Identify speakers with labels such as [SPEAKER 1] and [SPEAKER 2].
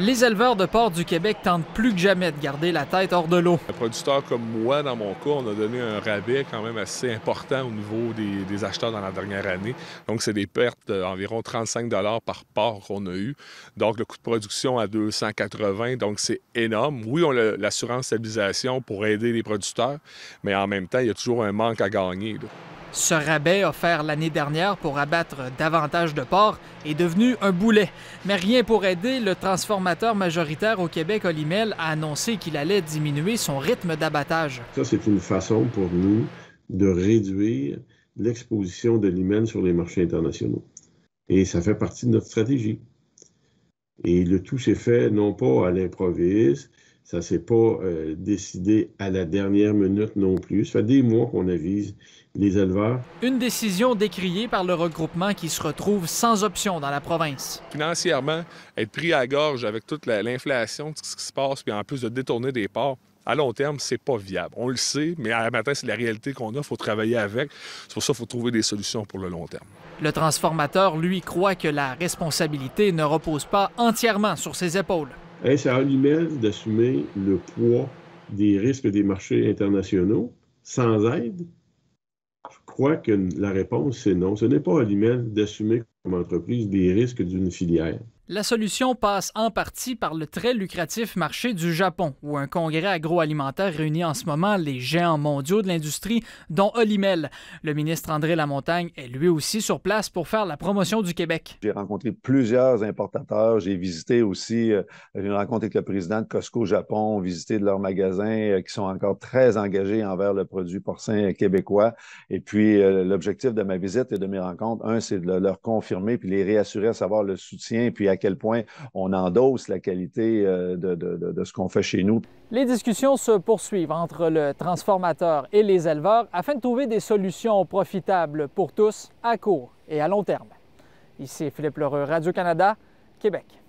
[SPEAKER 1] Les éleveurs de porcs du Québec tentent plus que jamais de garder la tête hors de l'eau. Un
[SPEAKER 2] producteur comme moi, dans mon cas, on a donné un rabais quand même assez important au niveau des, acheteurs dans la dernière année. Donc, c'est des pertes d'environ 35 par porc qu'on a eu. Donc, le coût de production à 280, donc c'est énorme. Oui, on a l'assurance stabilisation pour aider les producteurs, mais en même temps, il y a toujours un manque à gagner.
[SPEAKER 1] Ce rabais offert l'année dernière pour abattre davantage de porcs est devenu un boulet. Mais rien pour aider, le transformateur majoritaire au Québec, Olimel, a annoncé qu'il allait diminuer son rythme d'abattage.
[SPEAKER 3] Ça, c'est une façon pour nous de réduire l'exposition de l'hymen sur les marchés internationaux. Et ça fait partie de notre stratégie. Et le tout s'est fait non pas à l'improviste, ça s'est pas euh, décidé à la dernière minute non plus. Ça fait des mois qu'on avise les éleveurs.
[SPEAKER 1] Une décision décriée par le regroupement qui se retrouve sans option dans la province. Financièrement, être pris à gorge
[SPEAKER 2] avec toute l'inflation, tout ce qui se passe, puis en plus de détourner des parts, à long terme, c'est pas viable. On le sait, mais à matin, c'est la réalité qu'on a. Il faut travailler avec. C'est pour ça qu'il faut trouver des solutions pour le long terme.
[SPEAKER 1] Le transformateur, lui, croit que la responsabilité ne repose pas entièrement sur ses épaules.
[SPEAKER 3] Est-ce à lui-même d'assumer le poids des risques des marchés internationaux sans aide? Je crois que la réponse, c'est non. Ce n'est pas à lui-même d'assumer entreprise des risques d'une filière.
[SPEAKER 1] La solution passe en partie par le très lucratif marché du Japon, où un congrès agroalimentaire réunit en ce moment les géants mondiaux de l'industrie, dont Olimel. Le ministre André Lamontagne est lui aussi sur place pour faire la promotion du Québec.
[SPEAKER 4] J'ai rencontré plusieurs importateurs, j'ai visité aussi euh, J'ai une rencontre avec le président de Costco Japon, visité de leurs magasins euh, qui sont encore très engagés envers le produit porcin québécois. Et puis euh, l'objectif de ma visite et de mes rencontres, un, c'est de leur confirmer puis les réassurer à savoir le soutien, puis à quel point on endosse la qualité euh, de, de ce qu'on fait chez nous.
[SPEAKER 1] Les discussions se poursuivent entre le transformateur et les éleveurs afin de trouver des solutions profitables pour tous à court et à long terme. Ici Philippe Lheureux, Radio-Canada, Québec.